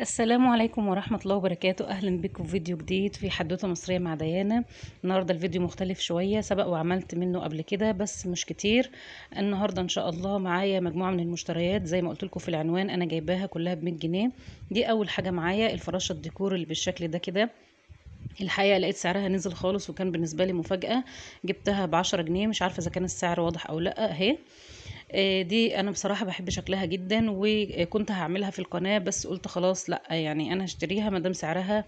السلام عليكم ورحمة الله وبركاته أهلا بكم في فيديو جديد في حدوتة مصرية مع ديانا النهاردة الفيديو مختلف شوية سبق وعملت منه قبل كده بس مش كتير النهاردة إن شاء الله معايا مجموعة من المشتريات زي ما قلت لكم في العنوان أنا جايباها كلها بمية جنيه دي أول حاجة معايا الفراشة الديكور اللي بالشكل ده كده الحقيقه لقيت سعرها نزل خالص وكان بالنسبه لي مفاجاه جبتها بعشرة جنيه مش عارفه اذا كان السعر واضح او لا اهي آه، دي انا بصراحه بحب شكلها جدا وكنت هعملها في القناه بس قلت خلاص لا يعني انا هشتريها مدام سعرها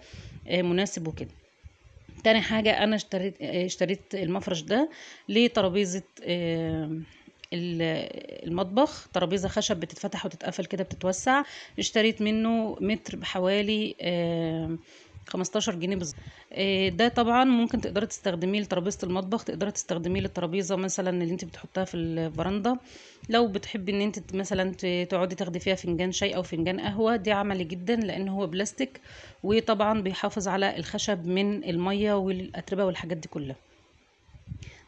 آه، مناسب وكده تاني حاجه انا اشتريت آه، اشتريت المفرش ده لترابيزه المطبخ ترابيزه خشب بتتفتح وتتقفل كده بتتوسع اشتريت منه متر بحوالي 15 جنيه بالظبط آه، ده طبعا ممكن تقدري تستخدميه لترابيزه المطبخ تقدري تستخدميه للترابيزه مثلا اللي انت بتحطها في البرندة لو بتحبي ان انت مثلا تقعدي تاخدي فيها فنجان شاي او فنجان قهوه دي عملي جدا لان هو بلاستيك وطبعا بيحافظ على الخشب من الميه والاتربه والحاجات دي كلها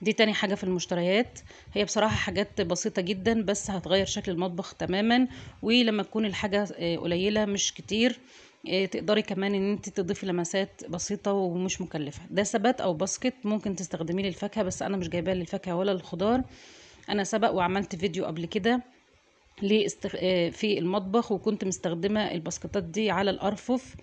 دي تاني حاجة في المشتريات هي بصراحة حاجات بسيطة جدا بس هتغير شكل المطبخ تماما ولما تكون الحاجة آه، قليلة مش كتير إيه، تقدري كمان ان انت تضيفي لمسات بسيطه ومش مكلفه ده سبات او باسكت ممكن تستخدميه للفاكهه بس انا مش جايباه للفاكهه ولا للخضار انا سبق وعملت فيديو قبل كده آه، في المطبخ وكنت مستخدمه الباسكتات دي على الارفف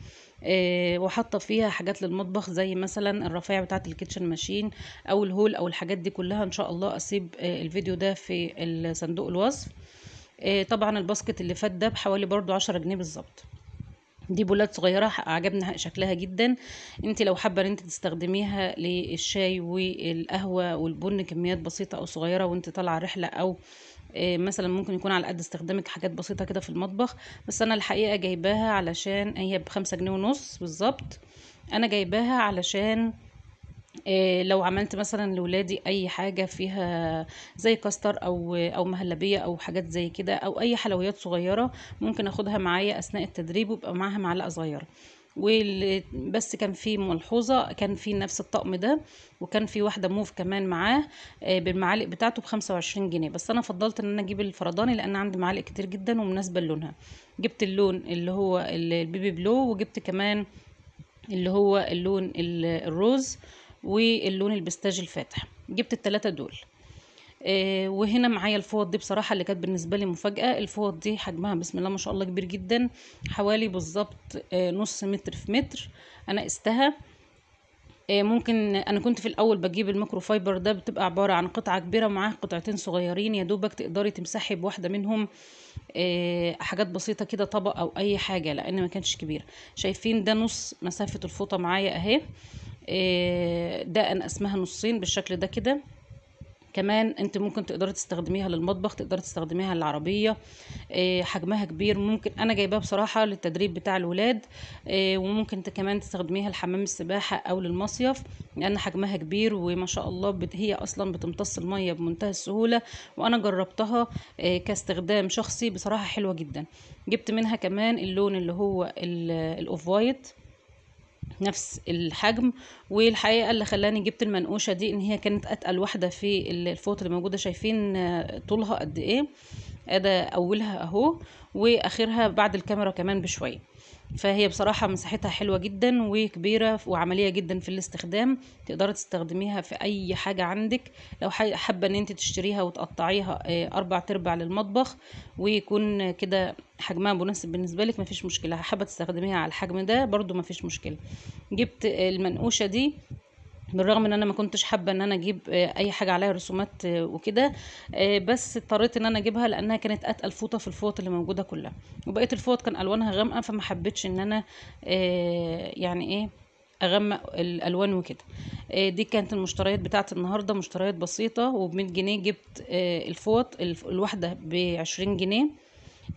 آه، وحاطه فيها حاجات للمطبخ زي مثلا الرفيع بتاعه الكيتشن ماشين او الهول او الحاجات دي كلها ان شاء الله اسيب آه، الفيديو ده في صندوق الوصف طبعا الباسكت اللي فات ده بحوالي برضو عشرة جنيه بالظبط دي بولات صغيرة عجبنا شكلها جدا انت لو حابة ان انت تستخدميها للشاي والقهوة والبن كميات بسيطة او صغيرة وانت طالعة رحلة او آه، مثلا ممكن يكون على قد استخدامك حاجات بسيطة كده في المطبخ بس انا الحقيقة جايباها علشان هي بخمسة جنيه ونص بالظبط انا جايباها علشان آه، لو عملت مثلا لولادي اي حاجه فيها زي كاستر او او مهلبيه او حاجات زي كده او اي حلويات صغيره ممكن اخدها معايا اثناء التدريب ويبقى معاها معلقه صغيره بس كان في ملحوظة كان في نفس الطقم ده وكان في واحدة موف كمان معاه آه، بالمعالق بتاعته بخمسة وعشرين جنيه بس أنا فضلت إن أنا أجيب الفرداني لأن عندي معالق كتير جدا ومناسبة لونها جبت اللون اللي هو البيبي بلو وجبت كمان اللي هو اللون الروز واللون البستاج الفاتح جبت التلاتة دول آه وهنا معايا الفوط دي بصراحة اللي كانت بالنسبة لي مفاجأة الفوط دي حجمها بسم الله ما شاء الله كبير جدا حوالي بالظبط آه نص متر في متر أنا قستها آه ممكن انا كنت في الاول بجيب الميكرو فايبر ده بتبقى عباره عن قطعه كبيره معاه قطعتين صغيرين يا دوبك تقدري تمسحي بواحده منهم آه، حاجات بسيطه كده طبق او اي حاجه لان ما كانش كبير شايفين ده نص مسافه الفوطه معايا اهي إيه، ده انا اسمها نصين بالشكل ده كده كمان انت ممكن تقدري تستخدميها للمطبخ تقدري تستخدميها للعربيه إيه، حجمها كبير ممكن انا جايباها بصراحه للتدريب بتاع الولاد إيه، وممكن وممكن كمان تستخدميها لحمام السباحه او للمصيف لان حجمها كبير وما شاء الله هي اصلا بتمتص الميه بمنتهى السهوله وانا جربتها كاستخدام شخصي بصراحه حلوه جدا جبت منها كمان اللون اللي هو الاوف وايت نفس الحجم والحقيقه اللي خلاني جبت المنقوشه دي ان هي كانت اتقل واحده في الفوط اللي موجوده شايفين طولها قد ايه ادي اولها اهو واخرها بعد الكاميرا كمان بشويه فهي بصراحة مساحتها حلوة جدا وكبيرة وعملية جدا في الاستخدام تقدري تستخدميها في أي حاجة عندك لو حابة ان انت تشتريها وتقطعيها آه، أربع تربع للمطبخ ويكون كده حجمها مناسب بالنسبة لك مفيش مشكلة حابة تستخدميها على الحجم ده برضو مفيش مشكلة جبت المنقوشة دي بالرغم ان انا ما كنتش حابه ان انا اجيب آه، اي حاجه عليها رسومات آه، وكده آه، بس اضطريت ان انا اجيبها لانها كانت اتقل فوطه في الفوط اللي موجوده كلها وبقيه الفوط كان الوانها غامقه فما حبيتش ان انا يعني ايه اغمق الالوان وكده دي كانت المشتريات بتاعه النهارده مشتريات بسيطه وب جنيه جبت الفوط الواحده ب 20 جنيه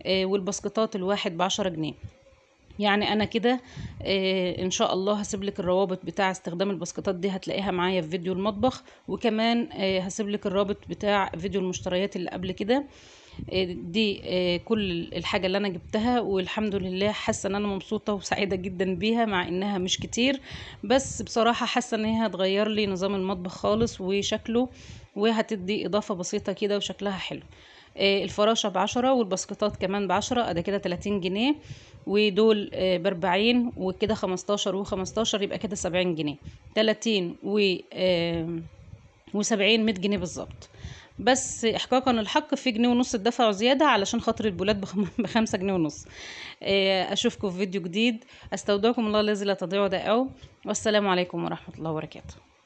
والباسكتات الواحد ب 10 جنيه يعني انا كده آه، ان شاء الله هسيب لك الروابط بتاع استخدام البسكتات دي هتلاقيها معايا في فيديو المطبخ وكمان آه، هسيب لك الرابط بتاع فيديو المشتريات اللي قبل كده آه، دي كل الحاجة اللي أنا جبتها والحمد لله حاسة أن أنا مبسوطة وسعيدة جدا بيها مع أنها مش كتير بس بصراحة حاسة أن هي هتغير لي نظام المطبخ خالص وشكله وهتدي إضافة بسيطة كده وشكلها حلو آه، الفراشه بعشرة والباسكتات كمان بعشرة ادي كده 30 جنيه ودول آه، باربعين وكده خمستاشر وخمستاشر يبقى كده سبعين جنيه تلاتين و وسبعين مية جنيه بالظبط بس احقاقا الحق في جنيه ونص اتدفعوا زيادة علشان خاطر البولات بخمسة جنيه ونص آه، اشوفكم في فيديو جديد استودعكم الله الذي لا تضيع ودائعه والسلام عليكم ورحمة الله وبركاته